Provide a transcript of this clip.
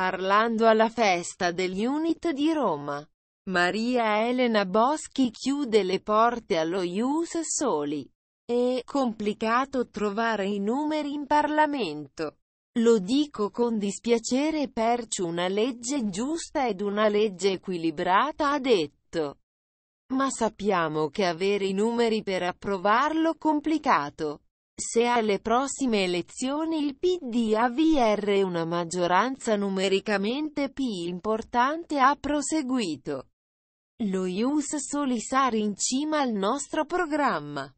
Parlando alla festa dell'Unit di Roma, Maria Elena Boschi chiude le porte allo Ius Soli. È complicato trovare i numeri in Parlamento. Lo dico con dispiacere perci una legge giusta ed una legge equilibrata ha detto. Ma sappiamo che avere i numeri per approvarlo complicato. Se alle prossime elezioni il PD avvr una maggioranza numericamente più importante ha proseguito. Lo Ius Soli sarà in cima al nostro programma.